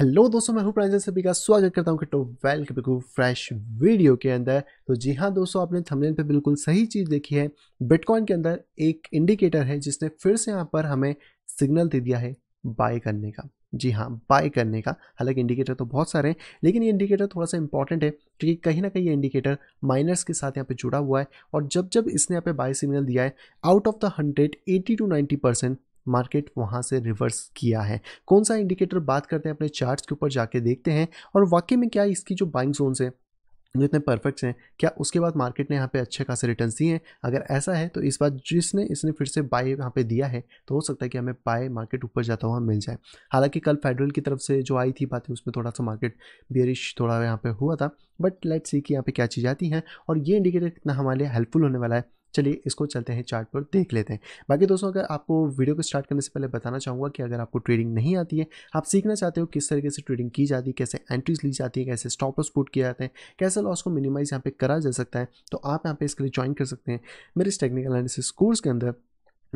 hello दोस्तों मैं हूं प्राइजल सभी का स्वागत करता हूं कि टॉप वेल के बिल्कुल फ्रेश वीडियो के अंदर तो जी हां दोस्तों आपने थंबनेल पे बिल्कुल सही चीज़ देखी है बिटकॉइन के अंदर एक इंडिकेटर है जिसने फिर से यहां पर हमें सिग्नल दे दिया है बाय करने का जी हाँ बाय करने का हालांकि इंडिकेटर तो बहुत सारे हैं लेकिन ये इंडिकेटर थोड़ा सा इंपॉर्टेंट है क्योंकि कहीं ना कहीं ये इंडिकेटर माइनर्स के साथ यहाँ पे जुड़ा हुआ है और जब जब इसने यहाँ पे बाय सिग्नल दिया है out of the hundred eighty two ninety percent market वहाँ से रिवर्स किया है कौन सा इंडिकेटर बात करते हैं अपने चार्ट्स के ऊपर जाके देखते हैं और वाकई में क्या इसकी जो बाइंग जोन्स है जो इतने परफेक्ट्स हैं क्या उसके बाद मार्केट ने यहाँ पे अच्छे खासे रिटर्न्स दिए हैं अगर ऐसा है तो इस बार जिसने इसने फिर से बाय यहाँ पे दिया है तो हो सकता है कि हमें बाय मार्केट ऊपर जाता हुआ मिल जाए हालांकि कल फेडरल की तरफ से जो आई थी बातें उसमें थोड़ा सा मार्केट बियरिश थोड़ा यहाँ पर हुआ था बट लेट्स सी कि यहाँ पर क्या चीज़ आती हैं और ये इंडिकेटर कितना हमारे लिए हेल्पफुल होने वाला है चलिए इसको चलते हैं चार्ट पर देख लेते हैं बाकी दोस्तों अगर आपको वीडियो को स्टार्ट करने से पहले बताना चाहूँगा कि अगर आपको ट्रेडिंग नहीं आती है आप सीखना चाहते हो किस तरीके से ट्रेडिंग की जाती है कैसे एंट्रीज ली जाती है कैसे स्टॉप लॉस पुट किया जाते हैं कैसे लॉस को मिनिमाइज यहाँ पे करा जा सकता है तो आप यहाँ पे इसके लिए ज्वाइन कर सकते हैं मेरे इस टेक्निकल एनालिसिस कोर्स के अंदर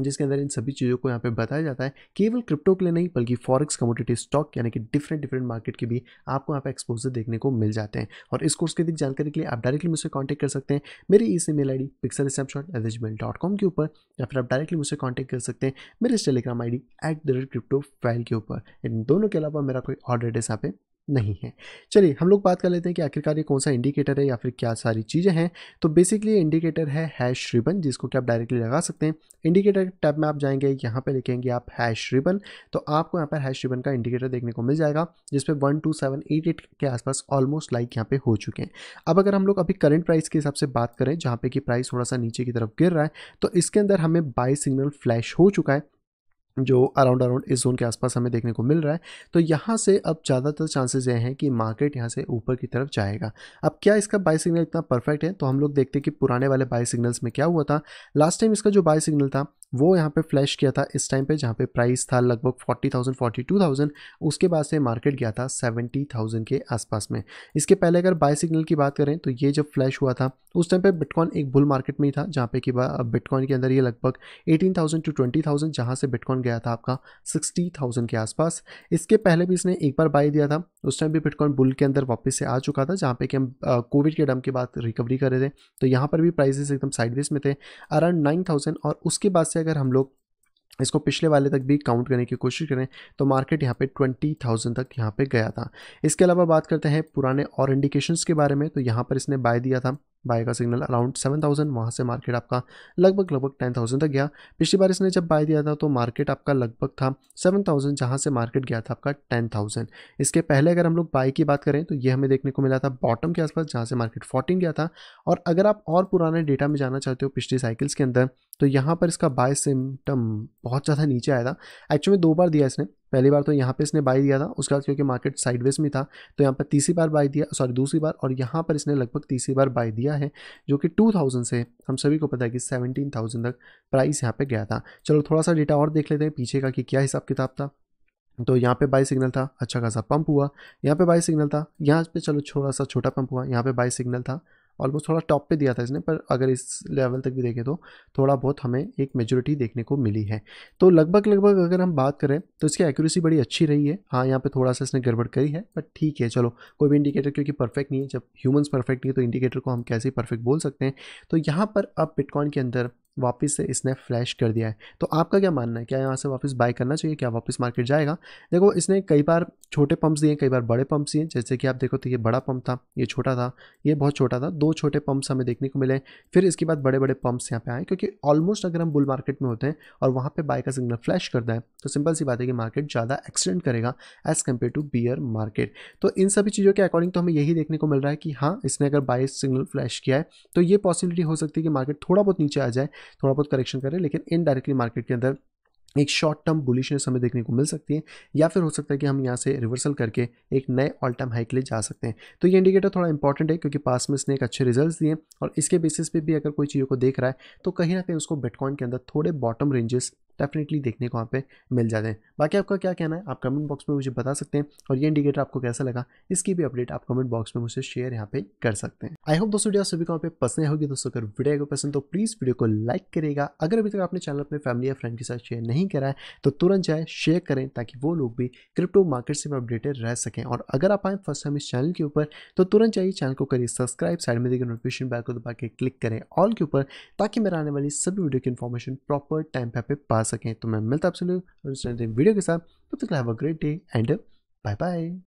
जिसके अंदर इन सभी चीज़ों को यहाँ पे बताया जाता है केवल क्रिप्टो के लिए नहीं बल्कि फॉरेक्स कमोडिटी स्टॉक यानी कि डिफरेंट डिफरेंट मार्केट के भी आपको यहाँ पे एक्सपोजर देखने को मिल जाते हैं और इस कोर्स की अधिक जानकारी के लिए आप डायरेक्टली मुझसे कॉन्टैक्ट कर सकते हैं मेरी सी mail I D pixel snapshot at dot com के ऊपर या फिर आप डायरेक्टली मुझसे कॉन्टैक्ट कर सकते हैं मेरे इस Telegram I D at the rate crypto file के ऊपर इन दोनों के अलावा मेरा कोई और एड्रेस यहाँ पे नहीं है चलिए हम लोग बात कर लेते हैं कि आखिरकार ये कौन सा इंडिकेटर है या फिर क्या सारी चीज़ें हैं तो बेसिकली इंडिकेटर है हैश रिबन जिसको कि आप डायरेक्टली लगा सकते हैं इंडिकेटर टैब में आप जाएंगे यहाँ पे लिखेंगे आप हैश रिबन तो आपको यहाँ पर हैश रिबन का इंडिकेटर देखने को मिल जाएगा जिसपे one two seven eight eight के आसपास ऑलमोस्ट लाइक यहाँ पे हो चुके हैं अब अगर हम लोग अभी करंट प्राइस के हिसाब से बात करें जहाँ पे कि प्राइस थोड़ा सा नीचे की तरफ गिर रहा है तो इसके अंदर हमें बाई सिग्नल फ्लैश हो चुका है जो अराउंड अराउंड इस जोन के आसपास हमें देखने को मिल रहा है तो यहाँ से अब ज़्यादातर चांसेस ये हैं कि मार्केट यहाँ से ऊपर की तरफ जाएगा अब क्या इसका बाय सिग्नल इतना परफेक्ट है तो हम लोग देखते हैं कि पुराने वाले बाय सिग्नल्स में क्या हुआ था लास्ट टाइम इसका जो बाय सिग्नल था वो यहाँ पे फ्लैश किया था इस टाइम पे जहाँ पे प्राइस था लगभग 40,000 42,000 उसके बाद से मार्केट गया था 70,000 के आसपास में इसके पहले अगर बाय सिग्नल की बात करें तो ये जब फ्लैश हुआ था उस टाइम पे बिटकॉइन एक बुल मार्केट में ही था जहाँ पे कि बिटकॉइन के अंदर ये लगभग 18,000 टू 20,000 जहाँ से बिटकॉन गया था आपका सिक्सटी थाउजेंड के आसपास इसके पहले भी इसने एक बार बाई दिया था उस टाइम भी बिटकॉइन बुल के अंदर वापस से आ चुका था जहाँ पे कि हम कोविड के डम के बाद रिकवरी कर रहे थे तो यहाँ पर भी प्राइजेस एकदम साइडवेज में थे अराउंड नाइन थाउजेंड और उसके बाद से अगर हम लोग इसको पिछले वाले तक भी काउंट करने की कोशिश करें तो मार्केट यहाँ पे ट्वेंटी थाउजेंड तक यहाँ पे गया था इसके अलावा बात करते हैं पुराने और इंडिकेशंस के बारे में तो यहाँ पर इसने बाय दिया था बाय का सिग्नल अराउंड सेवन थाउजेंड वहाँ से मार्केट आपका लगभग लगभग टेन थाउजेंड तक गया पिछली बार इसने जब बाय दिया था तो मार्केट आपका लगभग था सेवन थाउजेंड जहाँ से मार्केट गया था आपका टेन थाउजेंड इसके पहले अगर हम लोग बाय की बात करें तो ये हमें देखने को मिला था बॉटम के आसपास जहाँ से मार्केट फोर्टीन गया था और अगर आप और पुराने डेटा में जाना चाहते हो पिछली साइकिल्स के अंदर तो यहाँ पर इसका बाय सिम्टम बहुत ज़्यादा नीचे आया था एक्चुअली दो बार दिया इसने पहली बार तो यहाँ पे इसने बाई दिया था उसके बाद क्योंकि मार्केट साइडवेज में था तो यहाँ पर तीसरी बार बाई दिया सॉरी दूसरी बार और यहाँ पर इसने लगभग तीसरी बार बाई दिया है जो कि टू से हम सभी को पता है कि सेवनटीन तक प्राइस यहाँ पर गया था चलो थोड़ा सा डेटा और देख लेते हैं पीछे का कि क्या हिसाब किताब था तो यहाँ पे बाई सिग्नल था अच्छा खासा पंप हुआ यहाँ पे बाई सिग्नल था यहाँ पे चलो छोटा सा छोटा पंप हुआ यहाँ पे बाई सिग्नल था ऑलमोस्ट थोड़ा टॉप पे दिया था इसने पर अगर इस लेवल तक भी देखें तो थोड़ा बहुत हमें एक मेजोरिटी देखने को मिली है तो लगभग लगभग अगर हम बात करें तो इसकी एक्यूरेसी बड़ी अच्छी रही है हाँ यहाँ पे थोड़ा सा इसने गड़बड़ करी है बट ठीक है चलो कोई भी इंडिकेटर क्योंकि परफेक्ट नहीं है जब ह्यूमन्स परफेक्ट नहीं है तो इंडिकेटर को हम कैसे परफेक्ट बोल सकते हैं तो यहाँ पर अब बिटकॉइन के अंदर वापस से इसने फ्लैश कर दिया है तो आपका क्या मानना है क्या यहाँ से वापस बाय करना चाहिए क्या वापस मार्केट जाएगा देखो इसने कई बार छोटे पंप्स दिए कई बार बड़े पंप्स दिए जैसे कि आप देखो तो ये बड़ा पंप था ये छोटा था ये बहुत छोटा था दो छोटे पंप्स हमें देखने को मिले फिर इसके बाद बड़े बड़े पंप्स यहाँ पे आए क्योंकि ऑलमोस्ट अगर हम बुल मार्केट में होते हैं और वहाँ पर बाय का सिग्नल फ्लैश करता है तो सिंपल सी बात है कि मार्केट ज़्यादा एक्सटेंड करेगा as compare to bear market तो इन सभी चीज़ों के अकॉर्डिंग तो हमें यही देखने को मिल रहा है कि हाँ इसने अगर बाय सिग्नल फ्लैश किया है तो ये पॉसिबिलिटी हो सकती है कि मार्केट थोड़ा बहुत नीचे आ जाए थोड़ा बहुत करेक्शन करें लेकिन इनडायरेक्टली मार्केट के अंदर एक शॉर्ट टर्म बुलिशनेस हमें देखने को मिल सकती है या फिर हो सकता है कि हम यहाँ से रिवर्सल करके एक नए ऑल टाइम हाई के लिए जा सकते हैं तो ये इंडिकेटर थोड़ा इंपॉर्टेंट है क्योंकि पास में इसने एक अच्छे रिजल्ट्स दिए और इसके बेसिस पे भी अगर कोई चीज़ों को देख रहा है तो कहीं ना कहीं उसको बिटकॉइन के अंदर थोड़े बॉटम रेंजेस डेफिनेटली देखने को वहाँ पे मिल जाते हैं बाकी आपका क्या कहना है आप कमेंट बॉक्स में मुझे बता सकते हैं और ये इंडिकेटर आपको कैसा लगा इसकी भी अपडेट आप कमेंट बॉक्स में मुझे शेयर यहाँ पे कर सकते हैं आई होप दोस्तों वीडियो सभी को वहाँ पे पसंद होगी दोस्तों अगर वीडियो को पसंद तो प्लीज़ वीडियो को लाइक करेगा अगर अभी तक आपने चैनल अपने फैमिली या फ्रेंड के साथ शेयर नहीं करा है तो तुरंत जाए शेयर करें ताकि वो लोग भी क्रिप्टो मार्केट से अपडेटेड रह सकें और अगर आप आए फर्स्ट टाइम इस चैनल के ऊपर तो तुरंत चाहिए चैनल को करिए सब्सक्राइब साइड में देखिए नोटिफिकेशन बैल को दबा के क्लिक करें ऑल के ऊपर ताकि मेरा आने वाली सभी वीडियो की इन्फॉर्मेशन प्रॉपर टाइम पे पास सकें तो मैं मिलता आपसे वीडियो के साथ तब तक have a great day and bye bye